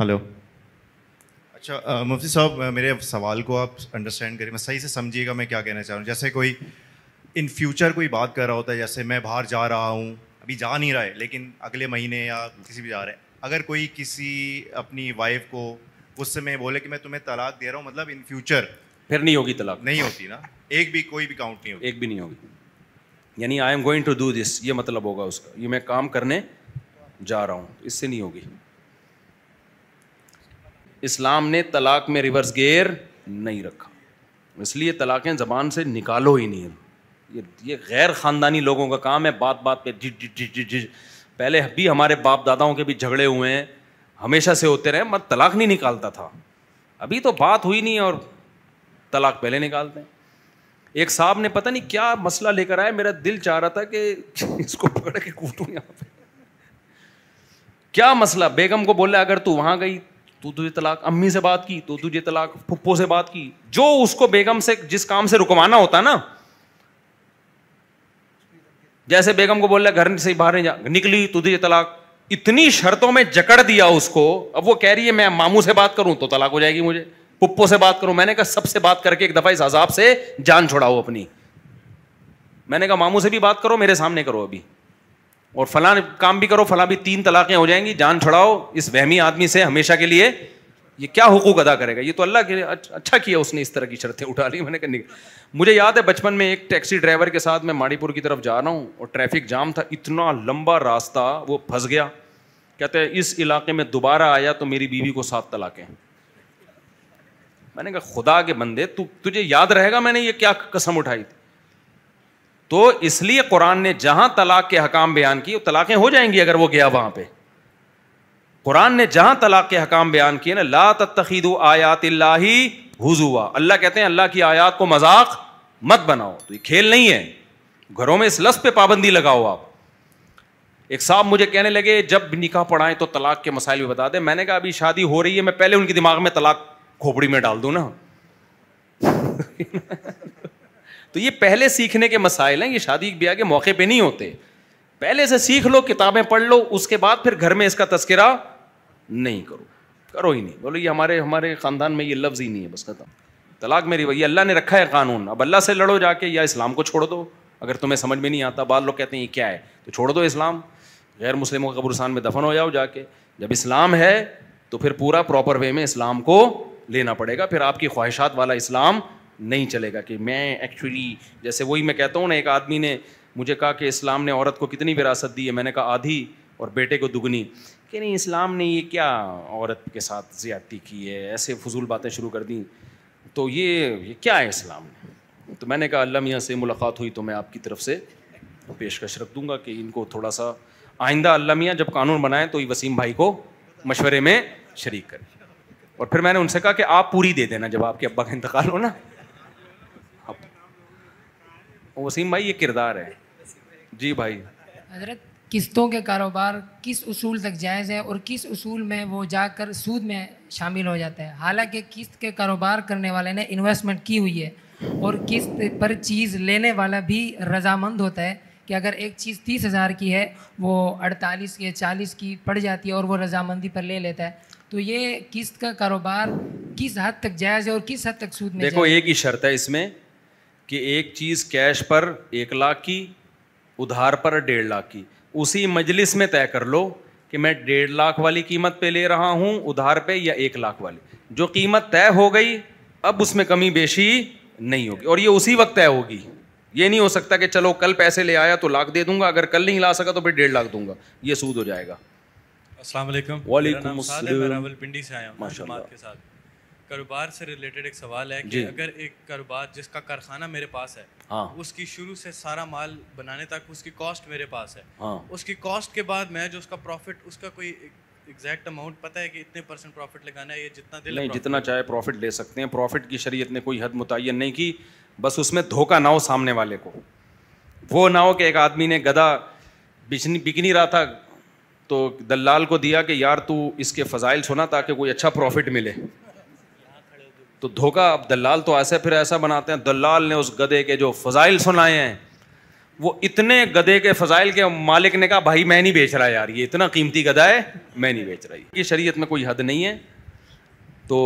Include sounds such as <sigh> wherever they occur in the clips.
Hello अच्छा मुफ्ती साहब मेरे सवाल को आप अंडरस्टैंड करिए मैं सही से समझिएगा मैं क्या कहना चाह रहा हूँ जैसे कोई इन फ्यूचर कोई बात कर रहा होता है जैसे मैं बाहर जा रहा हूँ अभी जा नहीं रहा है लेकिन अगले महीने या किसी भी जा रहे हैं अगर कोई किसी अपनी वाइफ को उस समय बोले कि मैं तुम्हें तलाक दे रहा हूँ मतलब इन फ्यूचर फिर नहीं होगी तलाक नहीं होती ना एक भी कोई भी काउंट नहीं होगी एक भी नहीं होगी यानी I am going to do this ये मतलब होगा उसका ये मैं काम करने जा रहा हूँ इससे नहीं होगी इस्लाम ने तलाक में रिवर्स गेयर नहीं रखा इसलिए तलाक़ें ज़बान से निकालो ही नहीं ये ये गैर ख़ानदानी लोगों का काम है बात बात पे डि डि डि डि पहले भी हमारे बाप दादाओं के भी झगड़े हुए हैं हमेशा से होते रहे मत तलाक नहीं निकालता था अभी तो बात हुई नहीं और तलाक पहले निकालते हैं एक साहब ने पता नहीं क्या मसला लेकर आया मेरा दिल चाह रहा था कि <laughs> इसको पकड़ के कूटूँ यहाँ पे क्या मसला बेगम को बोला अगर तू वहाँ गई तो तुझे तलाक अम्मी से बात की तो तुझे तलाक फुप्पो से बात की जो उसको बेगम से जिस काम से रुकवाना होता ना जैसे बेगम को बोल रहे घर से बाहर नहीं जा निकली तुझे तो तलाक इतनी शर्तों में जकड़ दिया उसको अब वो कह रही है मैं मामू से बात करूं तो तलाक हो जाएगी मुझे पुप्पो से बात करूं मैंने कहा सबसे बात करके एक दफा इस अजाब से जान छोड़ाओ अपनी मैंने कहा मामू से भी बात करो मेरे सामने करो अभी और फलां काम भी करो फलां भी तीन तलाक़ें हो जाएंगी जान छुड़ाओ इस वहमी आदमी से हमेशा के लिए ये क्या हुकूक अदा करेगा ये तो अल्लाह के लिए अच्छा किया उसने इस तरह की शर्तें उठा ली मैंने कहा मुझे याद है बचपन में एक टैक्सी ड्राइवर के साथ मैं माड़ीपुर की तरफ जा रहा हूँ और ट्रैफिक जाम था इतना लंबा रास्ता वो फंस गया कहते हैं इस इलाके में दोबारा आया तो मेरी बीवी को सात तलाकें मैंने कहा खुदा के बंदे तू तुझे याद रहेगा मैंने ये क्या कसम उठाई थी तो इसलिए कुरान ने जहां तलाक के हकाम बयान किए तलाकें हो जाएंगी अगर वो गया वहां पर कुरान ने जहां तलाक के हकाम बयान किए ना ला तखीद आयात हुजुआ अल्लाह कहते हैं अल्लाह की आयात को मजाक मत बनाओ तो ये खेल नहीं है घरों में इस लफ्ज़ पे पाबंदी लगाओ आप एक साहब मुझे कहने लगे जब निकाह पढ़ाएं तो तलाक के मसाइल भी बता दें मैंने कहा अभी शादी हो रही है मैं पहले उनके दिमाग में तलाक खोपड़ी में डाल दू ना तो ये पहले सीखने के मसाइल हैं ये शादी ब्याह के मौके पे नहीं होते पहले से सीख लो किताबें पढ़ लो उसके बाद फिर घर में इसका तस्करा नहीं करो करो ही नहीं बोलो ये हमारे हमारे ख़ानदान में ये लफ्ज़ ही नहीं है बस खत्म तलाक मेरी वही अल्लाह ने रखा है कानून अब अल्लाह से लड़ो जाके या इस्लाम को छोड़ दो अगर तुम्हें समझ में नहीं आता बाद लोग कहते हैं ये क्या है तो छोड़ दो इस्लाम गैर मुस्लिमों के कब्रस्तान में दफन हो जाओ जाके जब इस्लाम है तो फिर पूरा प्रॉपर वे में इस्लाम को लेना पड़ेगा फिर आपकी ख्वाहिशात वाला इस्लाम नहीं चलेगा कि मैं एक्चुअली जैसे वही मैं कहता हूँ ना एक आदमी ने मुझे कहा कि इस्लाम ने औरत को कितनी विरासत दी है मैंने कहा आधी और बेटे को दुगनी कि नहीं इस्लाम ने ये क्या औरत के साथ ज़्यादती की है ऐसे फजूल बातें शुरू कर दी तो ये ये क्या है इस्लाम ने तो मैंने कहा अल्लाह मियाँ से मुलाकात हुई तो मैं आपकी तरफ से पेशकश रख दूँगा कि इनको थोड़ा सा आइंदा अल्लाह मियाँ जब कानून बनाएं तो ये वसीम भाई को मशवरे में शरीक करें और फिर मैंने उनसे कहा कि आप पूरी दे देना जब आपके अब्बा का इंतकाल हो ना वसीम भाई ये किरदार है जी भाई हजरत किस्तों के कारोबार किस उसूल तक जायज़ है और किस उसूल में वो जाकर सूद में शामिल हो जाता है हालांकि किस्त के कारोबार करने वाले ने इन्वेस्टमेंट की हुई है और किस्त पर चीज़ लेने वाला भी रजामंद होता है कि अगर एक चीज़ तीस हज़ार की है वो अड़तालीस या चालीस की पड़ जाती है और वो रजामंदी पर ले लेता है तो ये किस्त का कारोबार किस हद तक जायज़ है और किस हद तक सूद में देखो एक ही शर्त है इसमें कि एक चीज़ कैश पर एक लाख की उधार पर डेढ़ लाख की उसी मजलिस में तय कर लो कि मैं डेढ़ लाख वाली कीमत पे ले रहा हूँ उधार पे या एक लाख वाली जो कीमत तय हो गई अब उसमें कमी बेशी नहीं होगी और ये उसी वक्त तय होगी ये नहीं हो सकता कि चलो कल पैसे ले आया तो लाख दे दूंगा अगर कल नहीं ला सका तो फिर डेढ़ लाख दूंगा ये सूद हो जाएगा अस्सलाम वालेकुम पिंडी से आया हूँ के साथ कारोबार से रिलेटेड एक सवाल है कि अगर एक कारोबार जिसका कारखाना मेरे पास है हाँ। उसकी शुरू से सारा माल बनाने तक उसकी कॉस्ट मेरे पास है हाँ। उसकी कॉस्ट के बाद मैं जो उसका प्रॉफिट उसका कोई एग्जैक्ट अमाउंट पता है कि इतने परसेंट प्रॉफिट लगाना है ये जितना दिल नहीं जितना चाहे प्रॉफिट ले सकते हैं प्रॉफिट की शरीयत ने कोई हद मुतन नहीं की बस उसमें धोखा ना हो सामने वाले को वो ना हो कि एक आदमी ने गधा बिक नहीं रहा था तो दलाल को दिया कि यार तू इसके फ़जाइल सुना ताकि कोई अच्छा प्रॉफिट मिले तो धोखा अब दलाल तो ऐसे फिर ऐसा बनाते हैं दलाल ने उस गधे के जो फजाइल सुनाए हैं वो इतने गधे के फजाइल के मालिक ने कहा भाई मैं नहीं बेच रहा यार ये इतना कीमती गधा है मैं नहीं बेच रहा ये शरीयत में कोई हद नहीं है तो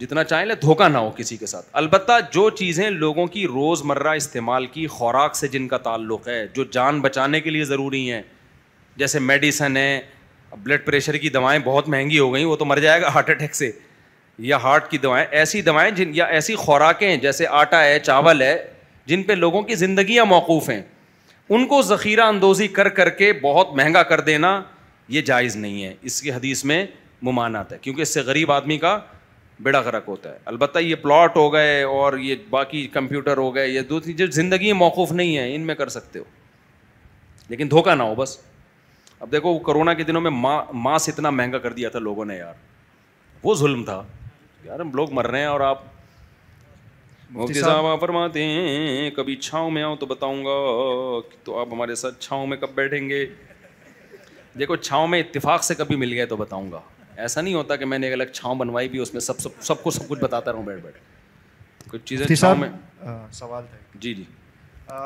जितना चाहें ले धोखा ना हो किसी के साथ अलबत् जो चीज़ें लोगों की रोज़मर्रा इस्तेमाल की खुराक से जिनका ताल्लुक़ है जो जान बचाने के लिए ज़रूरी हैं जैसे मेडिसन है ब्लड प्रेशर की दवाएं बहुत महंगी हो गई वो तो मर जाएगा हार्ट अटैक से या हार्ट की दवाएं ऐसी दवाएं जिन या ऐसी खुराकें जैसे आटा है चावल है जिन पे लोगों की ज़िंदियाँ मौकूफ़ हैं उनको ज़ख़ीरा अंदोज़ी कर करके बहुत महंगा कर देना ये जायज़ नहीं है इसकी हदीस में ममानत है क्योंकि इससे गरीब आदमी का बेड़ा गरक होता है अलबत् ये प्लाट हो गए और ये बाकी कंप्यूटर हो गए ये दूसरी जो ज़िंदगी मौकूफ़ नहीं है इनमें कर सकते हो लेकिन धोखा ना हो बस अब देखो कोरोना के दिनों में माँ मांस इतना महंगा कर दिया था लोगों ने यार वो जुल्म था यार हम लोग मर रहे हैं और आप मुफ्ती साहब आप फरमाते हैं कभी छाँव में आओ तो बताऊंगा तो आप हमारे साथ छाँव में कब बैठेंगे देखो छाँव में इत्तेफाक से कभी मिल गए तो बताऊंगा ऐसा नहीं होता कि मैंने एक अलग छाँव बनवाई भी उसमें सब सब सबको सब कुछ बताता रहूँ बैठ बैठ कुछ चीज़ें छाँव में आ, सवाल था जी जी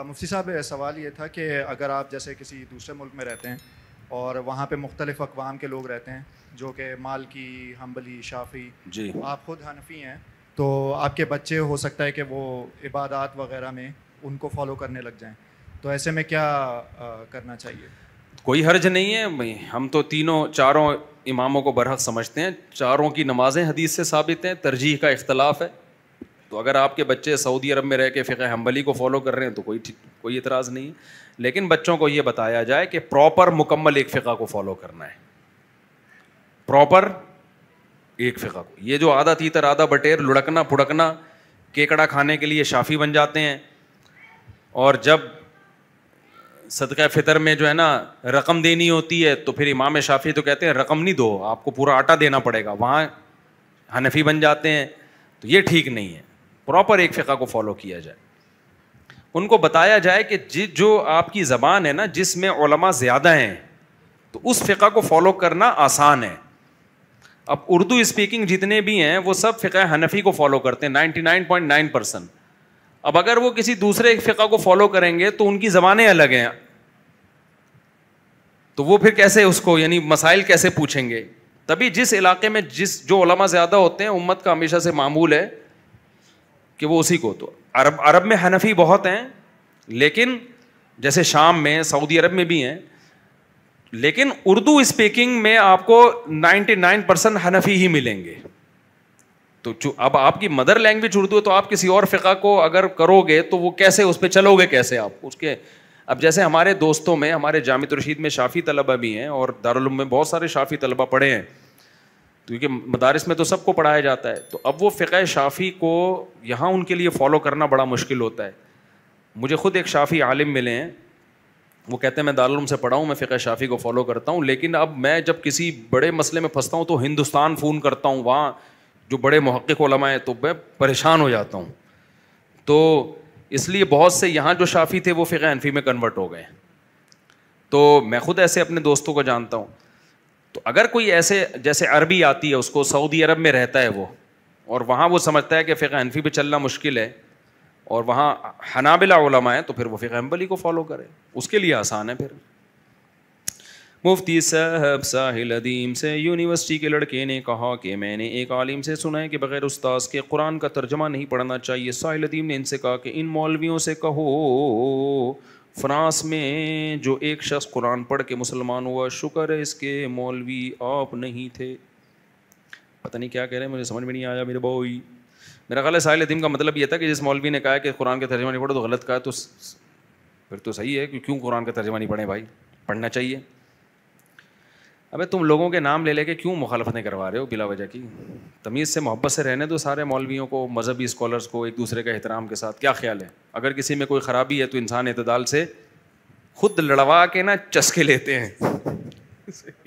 मुफ्ती साहब सवाल ये था कि अगर आप जैसे किसी दूसरे मुल्क में रहते हैं और वहाँ पे मुख्तलिफ अकवाम के लोग रहते हैं जो कि मालकी हम्बली शाफी जी आप ख़ुद हनफी हैं तो आपके बच्चे हो सकता है कि वो इबादत वगैरह में उनको फॉलो करने लग जाएं तो ऐसे में क्या आ, करना चाहिए कोई हर्ज नहीं है भाई हम तो तीनों चारों इमामों को बरहक समझते हैं चारों की नमाज़ें हदीस से साबित हैं तरजीह का इख्तलाफ है तो अगर आपके बच्चे सऊदी अरब में रह के फ़िक हम्बली को फॉलो कर रहे हैं तो कोई ठीक कोई इतराज़ नहीं है लेकिन बच्चों को ये बताया जाए कि प्रॉपर मुकम्मल एक फ़िका को फॉलो करना है प्रॉपर एक फ़िका को ये जो आधा तीतर आधा बटेर लुढ़कना फुड़कना केकड़ा खाने के लिए शाफ़ी बन जाते हैं और जब सदका फितर में जो है ना रकम देनी होती है तो फिर इमाम शाफी तो कहते हैं रकम नहीं दो आपको पूरा आटा देना पड़ेगा वहाँ हनफी बन जाते हैं तो ये ठीक नहीं है प्रॉपर एक फ़िका को फॉलो किया जाए उनको बताया जाए कि जिस जो आपकी ज़बान है ना जिसमें ओलमा ज़्यादा हैं तो उस फ़िका को फॉलो करना आसान है अब उर्दू स्पीकिंग जितने भी हैं वो सब फ़िका हनफी को फॉलो करते हैं ninety nine point nine percent अब अगर वो किसी दूसरे फ़िका को फॉलो करेंगे तो उनकी ज़बानें अलग हैं तो वो फिर कैसे उसको यानी मसाइल कैसे पूछेंगे तभी जिस इलाके में जिस जो ज़्यादा होते हैं उम्मत का हमेशा से मामूल है कि वो उसी को तो अरब अरब में हनफी बहुत हैं लेकिन जैसे शाम में सऊदी अरब में भी हैं लेकिन उर्दू स्पीकिंग में आपको 99 परसेंट हनफी ही मिलेंगे तो अब आपकी मदर लैंग्वेज उर्दू है तो आप किसी और फ़िका को अगर करोगे तो वो कैसे उस पर चलोगे कैसे आप उसके अब जैसे हमारे दोस्तों में हमारे जामित रशीद में शाफ़ी तलबा भी हैं और दारुल में बहुत सारे शाफ़ी तलबा पढ़े हैं क्योंकि मदारस में तो सबको पढ़ाया जाता है तो अब वो फ़िक़ शाफ़ी को यहाँ उनके लिए फ़ॉलो करना बड़ा मुश्किल होता है मुझे ख़ुद एक शाफ़ी आलिम मिले हैं वो कहते हैं मैं दारुम से पढ़ा हूँ मैं फ़िक़ शाफ़ी को फ़ॉलो करता हूँ लेकिन अब मैं जब किसी बड़े मसले में फंसता हूँ तो हिंदुस्तान फ़ोन करता हूँ वहाँ जो बड़े महक़ हैं तो मैं परेशान हो जाता हूँ तो इसलिए बहुत से यहाँ जो शाफ़ी थे वो फ़िक़ हनफी में कन्वर्ट हो गए तो मैं ख़ुद ऐसे अपने दोस्तों को जानता हूँ तो अगर कोई ऐसे जैसे अरबी आती है उसको सऊदी अरब में रहता है वो और वहाँ वो समझता है कि फ़िका हनफी पे चलना मुश्किल है और वहाँ हनाबिला है तो फिर वो फ़िका हम्बली को फॉलो करे उसके लिए आसान है फिर मुफ्ती साहब साहिल अदीम से यूनिवर्सिटी के लड़के ने कहा कि मैंने एक आलिम से सुना है कि बग़ैर उस्ताद के कुरान का तर्जमा नहीं पढ़ना चाहिए साहिल अदीम ने इनसे कहा कि इन मौलवियों से कहो फ्रांस में जो एक शख्स कुरान पढ़ के मुसलमान हुआ शुक्र है इसके मौलवी आप नहीं थे पता नहीं क्या कह रहे हैं मुझे समझ में नहीं आया मेरे भाई मेरा ख्याल है साहिल यतीम का मतलब यह था कि जिस मौलवी ने कहा कि कुरान का तर्जमा नहीं पढ़ो तो गलत कहा तो फिर तो सही है कि क्यों कुरान का तर्जमा नहीं पढ़े भाई पढ़ना चाहिए अबे तुम लोगों के नाम ले लेके क्यों मुखालफतें करवा रहे हो बिला वजह की तमीज़ से मोहब्बत से रहने दो सारे मौलवियों को मजहबी स्कॉलर्स को एक दूसरे के एहतराम के साथ क्या ख्याल है अगर किसी में कोई ख़राबी है तो इंसान इतदाल से खुद लड़वा के ना चस्के लेते हैं